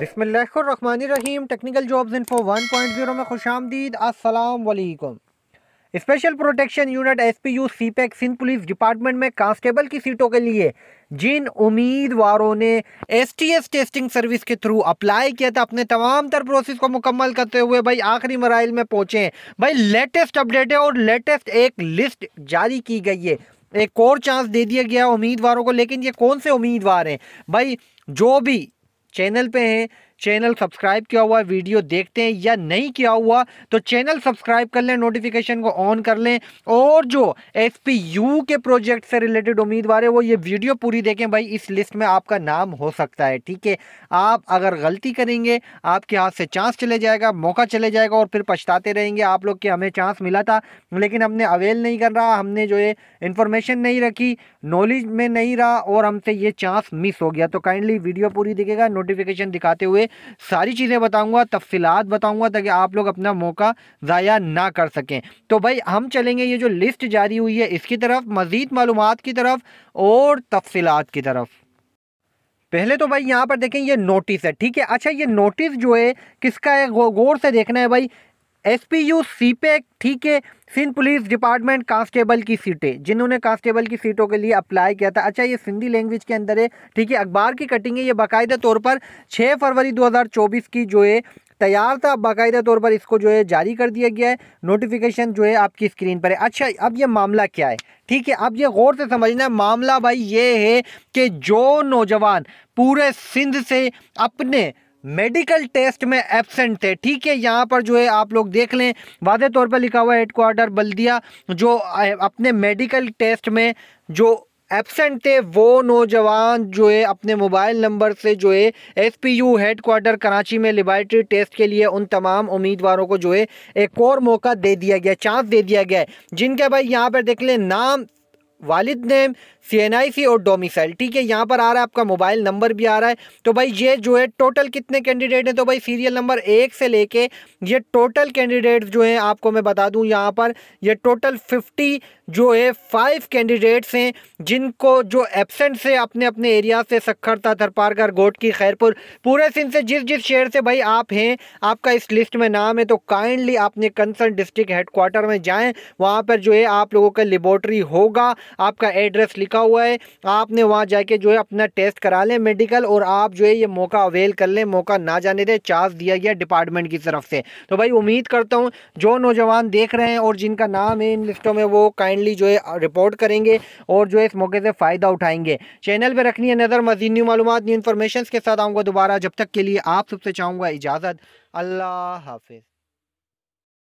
बिसमीम technical jobs info 1.0 में खुश आमदीद असलकुम special protection unit S P U सी पैक सिंध पुलिस डिपार्टमेंट में कांस्टेबल की सीटों के लिए जिन उम्मीदवारों ने S T S testing service के थ्रू अप्लाई किया था अपने तमाम तर प्रोसेस को मुकम्मल करते हुए भाई आखिरी मराइल में पहुँचे भाई लेटेस्ट अपडेट है और लेटेस्ट एक लिस्ट जारी की गई है एक और चांस दे दिया गया उम्मीदवारों को लेकिन ये कौन से उम्मीदवार हैं भाई जो भी चैनल पे हैं चैनल सब्सक्राइब किया हुआ वीडियो देखते हैं या नहीं किया हुआ तो चैनल सब्सक्राइब कर लें नोटिफिकेशन को ऑन कर लें और जो एस के प्रोजेक्ट से रिलेटेड उम्मीदवार है वो ये वीडियो पूरी देखें भाई इस लिस्ट में आपका नाम हो सकता है ठीक है आप अगर गलती करेंगे आपके हाथ से चांस चले जाएगा मौका चले जाएगा और फिर पछताते रहेंगे आप लोग के हमें चांस मिला था लेकिन हमने अवेल नहीं कर रहा हमने जो ये इन्फॉर्मेशन नहीं रखी नॉलेज में नहीं रहा और हमसे ये चांस मिस हो गया तो काइंडली वीडियो पूरी दिखेगा नोटिफिकेशन दिखाते हुए सारी चीज़ें बताऊँगा तफसीत बताऊँगा ताकि आप लोग अपना मौका ज़ाया ना कर सकें तो भाई हम चलेंगे ये जो लिस्ट जारी हुई है इसकी तरफ मज़ीद मालूम की तरफ और तफसीत की तरफ पहले तो भाई यहाँ पर देखें ये नोटिस है ठीक है अच्छा ये नोटिस जो है किसका है गौर से देखना है भाई एसपीयू सीपेक e ठीक है सिंध पुलिस डिपार्टमेंट कांस्टेबल की सीटें जिन्होंने कांस्टेबल की सीटों के लिए अप्लाई किया था अच्छा ये सिंधी लैंग्वेज के अंदर है ठीक है अखबार की कटिंग है ये बाकायदा तौर पर 6 फरवरी 2024 की जो है तैयार था बाकायदा तौर पर इसको जो है जारी कर दिया गया है नोटिफिकेशन जो है आपकी स्क्रीन पर है अच्छा अब ये मामला क्या है ठीक है अब ये गौर से समझना है मामला भाई ये है कि जो नौजवान पूरे सिंध से अपने मेडिकल टेस्ट में एबसेंट थे ठीक है यहाँ पर जो है आप लोग देख लें वादे तौर पर लिखा हुआ है हेडक्वार्टर बल्दिया जो अपने मेडिकल टेस्ट में जो एबसेंट थे वो नौजवान जो है अपने मोबाइल नंबर से जो है S P U quarter Karachi में लेबॉरेटरी टेस्ट के लिए उन तमाम उम्मीदवारों को जो है एक और मौका दे दिया गया चांस दे दिया गया है जिनके भाई यहाँ पर देख लें नाम वालिद नेम सी एन आई सी और डोमिसाइल ठीक है यहाँ पर आ रहा है आपका मोबाइल नंबर भी आ रहा है तो भाई ये जो है टोटल कितने कैंडिडेट हैं तो भाई सीरियल नंबर एक से लेके ये टोटल कैंडिडेट जो हैं आपको मैं बता दूँ यहाँ पर ये टोटल फिफ्टी जो है फाइव कैंडिडेट्स हैं जिनको जो एबसेंट से अपने अपने एरिया से सखरता थरपारकर गोटकी खैरपुर पूरे सिंध से जिस जिस शहर से भाई आप हैं आपका इस लिस्ट में नाम है तो काइंडली आपने कंसर्न डिस्ट्रिक्ट हेडकोार्टर में जाएँ वहाँ पर जो है आप लोगों का लेबॉर्ट्री होगा आपका एड्रेस लिखा हुआ है आपने वहाँ जाके जो है अपना टेस्ट करा लें मेडिकल और आप जो है ये मौका अवेल कर लें मौका ना जाने दें चार्ज दिया गया डिपार्टमेंट की तरफ से तो भाई उम्मीद करता हूँ जो नौजवान देख रहे हैं और जिनका नाम है इन लिस्टों में वो काइंडली जो है रिपोर्ट करेंगे और जो है इस मौके से फ़ायदा उठाएंगे चैनल पर रखनी है नज़र मजीद न्यू मालूम न्यू इन्फॉर्मेशन के साथ आऊँगा दोबारा जब तक के लिए आप सबसे चाहूँगा इजाज़त अल्लाह हाफिज़